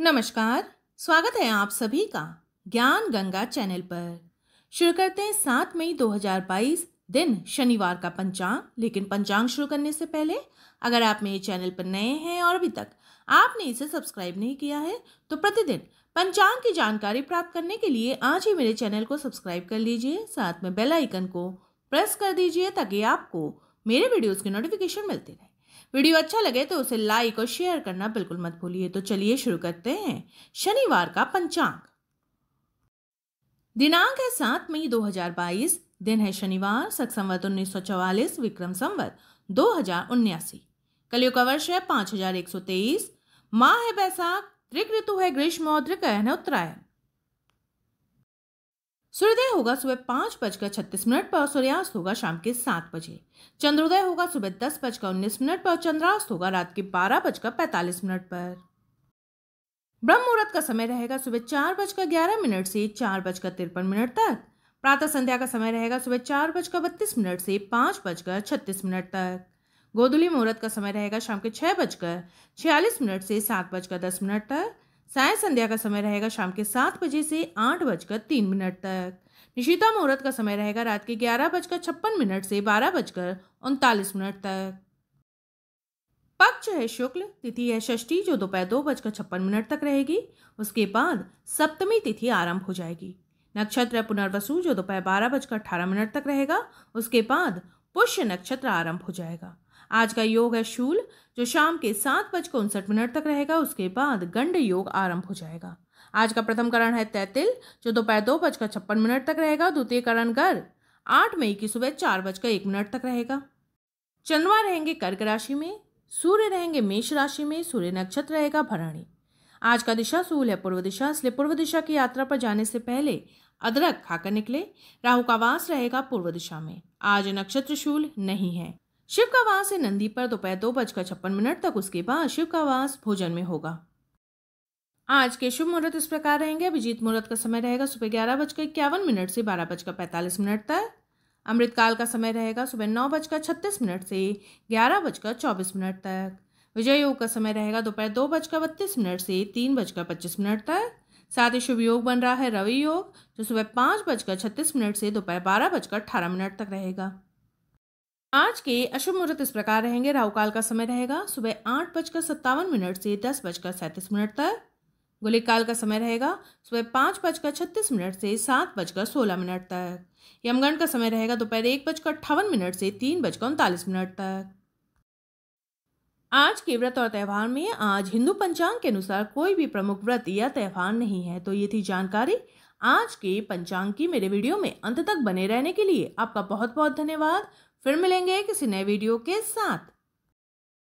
नमस्कार स्वागत है आप सभी का ज्ञान गंगा चैनल पर शुरू करते हैं सात मई 2022 दिन शनिवार का पंचांग लेकिन पंचांग शुरू करने से पहले अगर आप मेरे चैनल पर नए हैं और अभी तक आपने इसे सब्सक्राइब नहीं किया है तो प्रतिदिन पंचांग की जानकारी प्राप्त करने के लिए आज ही मेरे चैनल को सब्सक्राइब कर लीजिए साथ में बेल आइकन को प्रेस कर दीजिए ताकि आपको मेरे वीडियोज़ की नोटिफिकेशन मिलती रहे वीडियो अच्छा लगे तो उसे लाइक और शेयर करना बिल्कुल मत भूलिए तो चलिए शुरू करते हैं शनिवार का पंचांग दिनांक है सात मई 2022 दिन है शनिवार सख संवत उन्नीस विक्रम संवत दो हजार उन्यासी कलियुग का वर्ष है पांच हजार एक सौ तेईस माह है बैसाख ऋग ऋतु है ग्रीष्म और ऋग है उत्तरायण सूर्योदय होगा सुबह पांच बजकर छत्तीस मिनट पर और सूर्यास्त होगा शाम के सात बजे चंद्रोदय होगा सुबह दस बजकर उन्नीस मिनट पर और चंद्रास्त होगा रात के बारह बजकर पैंतालीस मिनट पर ब्रह्म मुहूर्त का समय रहेगा सुबह चार बजकर ग्यारह मिनट से चार बजकर तिरपन मिनट तक प्रातः संध्या का समय रहेगा सुबह चार बजकर बत्तीस मिनट से पांच बजकर छत्तीस मिनट तक गोधुली मुहूर्त का समय रहेगा शाम के छह बजकर छियालीस मिनट से सात बजकर दस मिनट तक साय संध्या का समय रहेगा शाम के सात बजे से आठ बजकर तीन मिनट तक निशिता मुहूर्त का समय रहेगा रात के ग्यारह बजकर छप्पन मिनट से बारह बजकर उनतालीस मिनट तक पक्ष है शुक्ल तिथि है षष्ठी जो दोपहर दो बजकर छप्पन मिनट तक रहेगी उसके बाद सप्तमी तिथि आरंभ हो जाएगी नक्षत्र पुनर्वसु जो दोपहर बारह बजकर अठारह मिनट तक रहेगा उसके बाद पुष्य नक्षत्र आरंभ हो जाएगा आज का योग है शूल जो शाम के सात बजकर उनसठ मिनट तक रहेगा उसके बाद गंड योग आरंभ हो जाएगा आज का प्रथम करण है तैतिल जो दोपहर दो, बजकर छप्पन मिनट तक रहेगा द्वितीय करण गर आठ मई की सुबह चार बजकर एक मिनट तक रहेगा चंद्रमा रहेंगे कर्क राशि में सूर्य रहेंगे मेष राशि में सूर्य नक्षत्र रहेगा भरणी आज का दिशा सूल है पूर्व दिशा इसलिए पूर्व दिशा की यात्रा पर जाने से पहले अदरक खाकर निकले राहु का वास रहेगा पूर्व दिशा में आज नक्षत्र शूल नहीं है शिव का वास है नंदी पर दोपहर दो बजकर छप्पन मिनट तक उसके बाद शिव का वास भोजन में होगा आज के शुभ मुहूर्त इस प्रकार रहेंगे अभिजीत मुहूर्त का समय रहेगा सुबह ग्यारह बजकर इक्यावन मिनट से बारह बजकर पैंतालीस मिनट तक अमृतकाल का समय रहेगा सुबह नौ बजकर छत्तीस मिनट से ग्यारह बजकर चौबीस मिनट तक विजय योग का समय रहेगा दोपहर दो बजकर बत्तीस मिनट से तीन बजकर पच्चीस मिनट तक साथ ही शुभ योग बन रहा है रवि योग जो सुबह पाँच बजकर छत्तीस मिनट से दोपहर बारह बजकर अठारह मिनट तक रहेगा आज के अशुभ मुहूर्त इस प्रकार रहेंगे राहुकाल का समय रहेगा सुबह आठ बजकर सत्तावन मिनट से दस बजकर सैंतीस मिनट तक गुलिकाल का समय रहेगा सुबह पाँच बजकर छत्तीस मिनट से सात बजकर सोलह मिनट तक यमगण का समय रहेगा दोपहर एक बजकर अट्ठावन मिनट से तीन बजकर उनतालीस मिनट तक आज के व्रत और त्यौहार में आज हिंदू पंचांग के अनुसार कोई भी प्रमुख व्रत या त्यौहार नहीं है तो ये थी जानकारी आज के पंचांग की मेरे वीडियो में अंत तक बने रहने के लिए आपका बहुत बहुत धन्यवाद फिर मिलेंगे किसी नए वीडियो के साथ